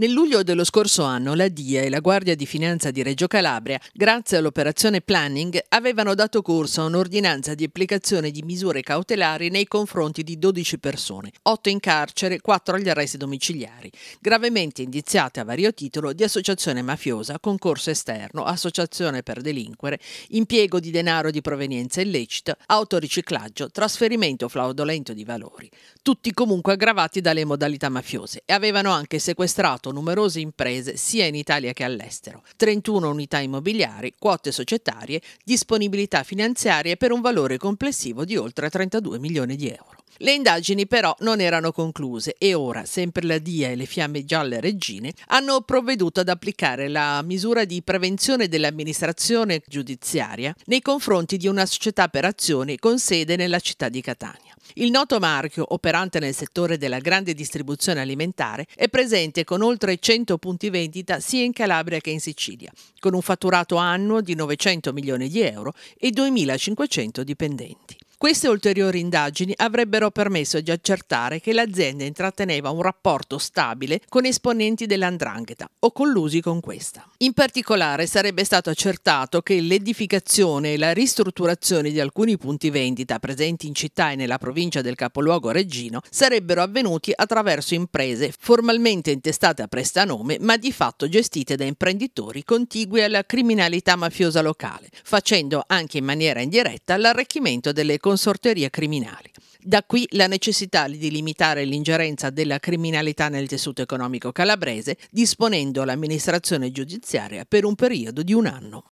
Nel luglio dello scorso anno la DIA e la Guardia di Finanza di Reggio Calabria, grazie all'operazione Planning, avevano dato corso a un'ordinanza di applicazione di misure cautelari nei confronti di 12 persone, 8 in carcere, 4 agli arresti domiciliari, gravemente indiziate a vario titolo di associazione mafiosa, concorso esterno, associazione per delinquere, impiego di denaro di provenienza illecita, autoriciclaggio, trasferimento fraudolento di valori, tutti comunque aggravati dalle modalità mafiose e avevano anche sequestrato avviato numerose imprese sia in Italia che all'estero, 31 unità immobiliari, quote societarie, disponibilità finanziarie per un valore complessivo di oltre 32 milioni di euro. Le indagini però non erano concluse e ora, sempre la DIA e le fiamme gialle Regine hanno provveduto ad applicare la misura di prevenzione dell'amministrazione giudiziaria nei confronti di una società per azioni con sede nella città di Catania. Il noto marchio, operante nel settore della grande distribuzione alimentare, è presente con oltre 100 punti vendita sia in Calabria che in Sicilia, con un fatturato annuo di 900 milioni di euro e 2.500 dipendenti. Queste ulteriori indagini avrebbero permesso di accertare che l'azienda intratteneva un rapporto stabile con esponenti dell'andrangheta o collusi con questa. In particolare sarebbe stato accertato che l'edificazione e la ristrutturazione di alcuni punti vendita presenti in città e nella provincia del capoluogo reggino sarebbero avvenuti attraverso imprese formalmente intestate a prestanome ma di fatto gestite da imprenditori contigui alla criminalità mafiosa locale, facendo anche in maniera indiretta l'arricchimento delle economie consorterie criminali. Da qui la necessità di limitare l'ingerenza della criminalità nel tessuto economico calabrese, disponendo l'amministrazione giudiziaria per un periodo di un anno.